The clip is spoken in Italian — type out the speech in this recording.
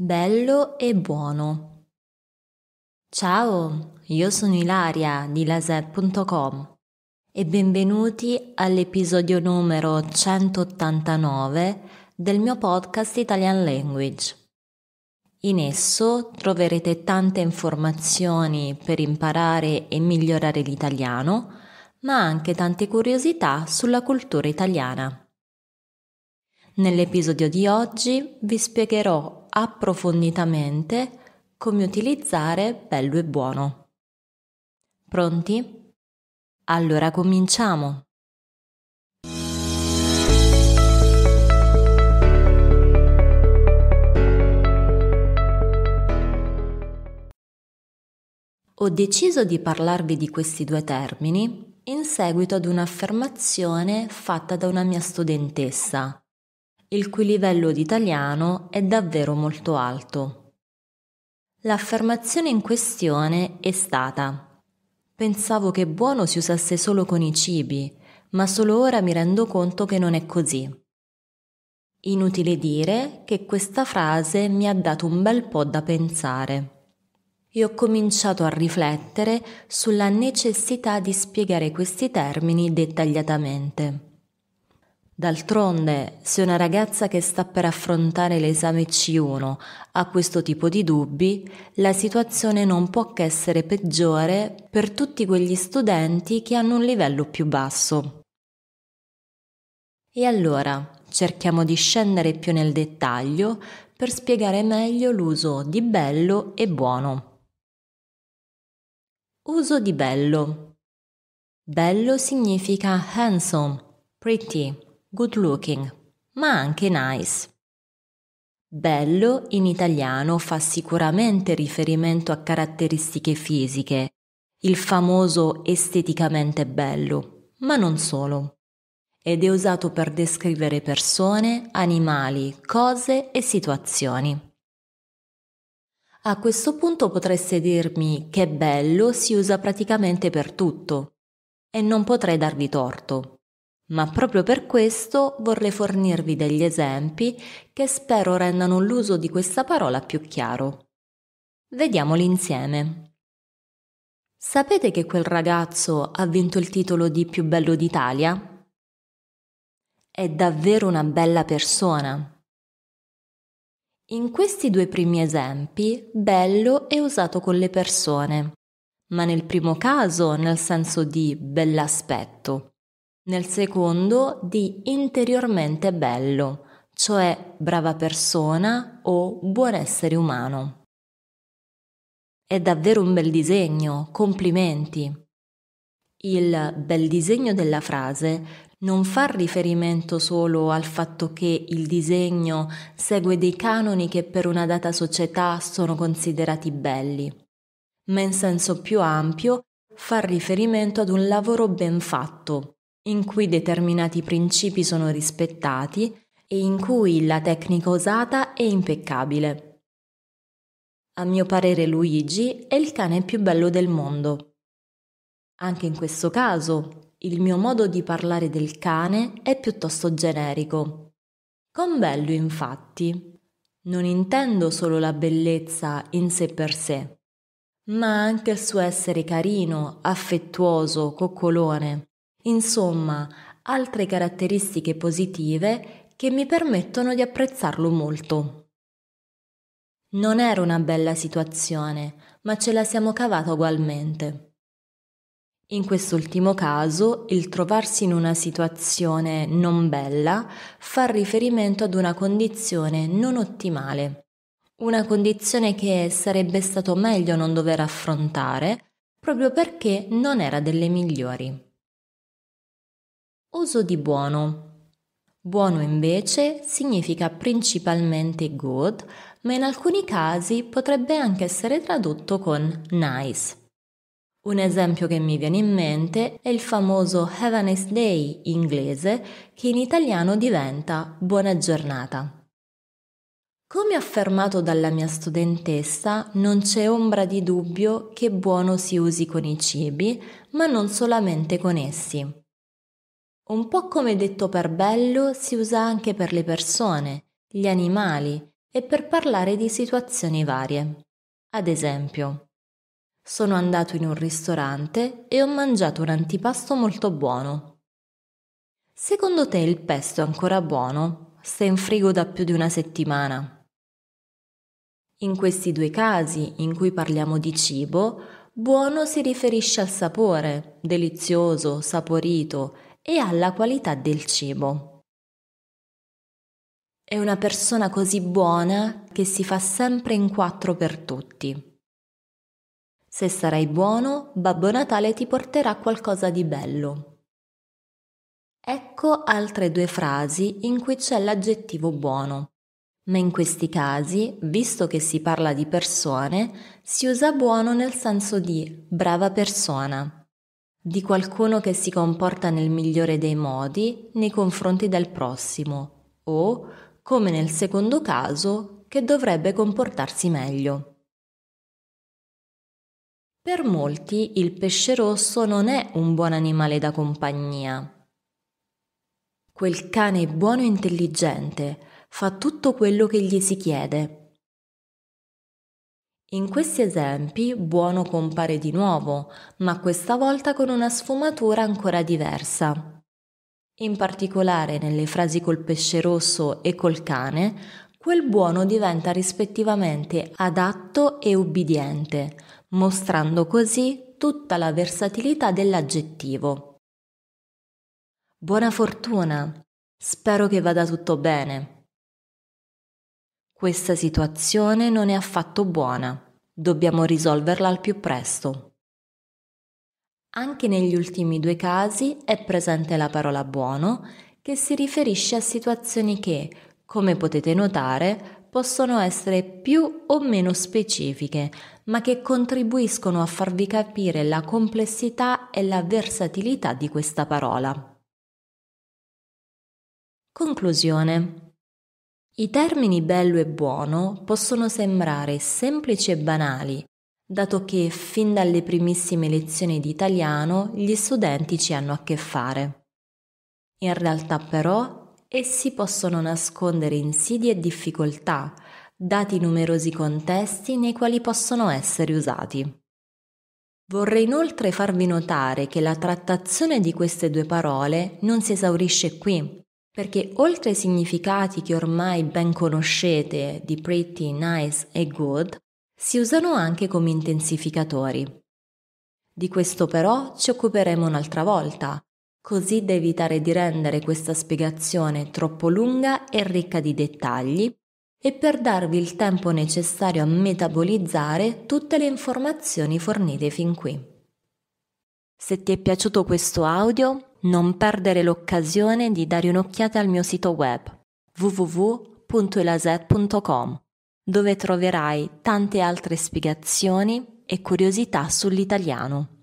bello e buono. Ciao, io sono Ilaria di laser.com e benvenuti all'episodio numero 189 del mio podcast Italian Language. In esso troverete tante informazioni per imparare e migliorare l'italiano, ma anche tante curiosità sulla cultura italiana. Nell'episodio di oggi vi spiegherò approfonditamente come utilizzare bello e buono. Pronti? Allora cominciamo! Ho deciso di parlarvi di questi due termini in seguito ad un'affermazione fatta da una mia studentessa il cui livello di italiano è davvero molto alto. L'affermazione in questione è stata Pensavo che buono si usasse solo con i cibi, ma solo ora mi rendo conto che non è così. Inutile dire che questa frase mi ha dato un bel po' da pensare e ho cominciato a riflettere sulla necessità di spiegare questi termini dettagliatamente. D'altronde, se una ragazza che sta per affrontare l'esame C1 ha questo tipo di dubbi, la situazione non può che essere peggiore per tutti quegli studenti che hanno un livello più basso. E allora cerchiamo di scendere più nel dettaglio per spiegare meglio l'uso di bello e buono. Uso di bello. Bello significa handsome, pretty good looking, ma anche nice. Bello in italiano fa sicuramente riferimento a caratteristiche fisiche, il famoso esteticamente bello, ma non solo. Ed è usato per descrivere persone, animali, cose e situazioni. A questo punto potreste dirmi che bello si usa praticamente per tutto e non potrei darvi torto ma proprio per questo vorrei fornirvi degli esempi che spero rendano l'uso di questa parola più chiaro. Vediamoli insieme. Sapete che quel ragazzo ha vinto il titolo di più bello d'Italia? È davvero una bella persona. In questi due primi esempi, bello è usato con le persone, ma nel primo caso nel senso di bell'aspetto nel secondo di interiormente bello, cioè brava persona o buon essere umano. È davvero un bel disegno, complimenti. Il bel disegno della frase non fa riferimento solo al fatto che il disegno segue dei canoni che per una data società sono considerati belli, ma in senso più ampio fa riferimento ad un lavoro ben fatto, in cui determinati principi sono rispettati e in cui la tecnica usata è impeccabile. A mio parere Luigi è il cane più bello del mondo. Anche in questo caso, il mio modo di parlare del cane è piuttosto generico. Con bello, infatti, non intendo solo la bellezza in sé per sé, ma anche il suo essere carino, affettuoso, coccolone. Insomma, altre caratteristiche positive che mi permettono di apprezzarlo molto. Non era una bella situazione, ma ce la siamo cavata ugualmente. In quest'ultimo caso, il trovarsi in una situazione non bella fa riferimento ad una condizione non ottimale, una condizione che sarebbe stato meglio non dover affrontare proprio perché non era delle migliori uso di buono. Buono invece significa principalmente good, ma in alcuni casi potrebbe anche essere tradotto con nice. Un esempio che mi viene in mente è il famoso Have a nice day inglese che in italiano diventa buona giornata. Come affermato dalla mia studentessa, non c'è ombra di dubbio che buono si usi con i cibi, ma non solamente con essi. Un po' come detto per bello si usa anche per le persone, gli animali e per parlare di situazioni varie. Ad esempio, sono andato in un ristorante e ho mangiato un antipasto molto buono. Secondo te il pesto è ancora buono? Sta in frigo da più di una settimana. In questi due casi in cui parliamo di cibo, buono si riferisce al sapore, delizioso, saporito, e alla qualità del cibo. È una persona così buona che si fa sempre in quattro per tutti. Se sarai buono, Babbo Natale ti porterà qualcosa di bello. Ecco altre due frasi in cui c'è l'aggettivo buono, ma in questi casi, visto che si parla di persone, si usa buono nel senso di brava persona di qualcuno che si comporta nel migliore dei modi nei confronti del prossimo o, come nel secondo caso, che dovrebbe comportarsi meglio. Per molti il pesce rosso non è un buon animale da compagnia. Quel cane buono e intelligente fa tutto quello che gli si chiede in questi esempi buono compare di nuovo, ma questa volta con una sfumatura ancora diversa. In particolare nelle frasi col pesce rosso e col cane, quel buono diventa rispettivamente adatto e ubbidiente, mostrando così tutta la versatilità dell'aggettivo. Buona fortuna! Spero che vada tutto bene. Questa situazione non è affatto buona, dobbiamo risolverla al più presto. Anche negli ultimi due casi è presente la parola buono che si riferisce a situazioni che, come potete notare, possono essere più o meno specifiche, ma che contribuiscono a farvi capire la complessità e la versatilità di questa parola. Conclusione. I termini bello e buono possono sembrare semplici e banali, dato che fin dalle primissime lezioni di italiano gli studenti ci hanno a che fare. In realtà però essi possono nascondere insidie e difficoltà, dati i numerosi contesti nei quali possono essere usati. Vorrei inoltre farvi notare che la trattazione di queste due parole non si esaurisce qui, perché oltre ai significati che ormai ben conoscete di pretty, nice e good, si usano anche come intensificatori. Di questo però ci occuperemo un'altra volta, così da evitare di rendere questa spiegazione troppo lunga e ricca di dettagli e per darvi il tempo necessario a metabolizzare tutte le informazioni fornite fin qui. Se ti è piaciuto questo audio, non perdere l'occasione di dare un'occhiata al mio sito web www.elaset.com, dove troverai tante altre spiegazioni e curiosità sull'italiano.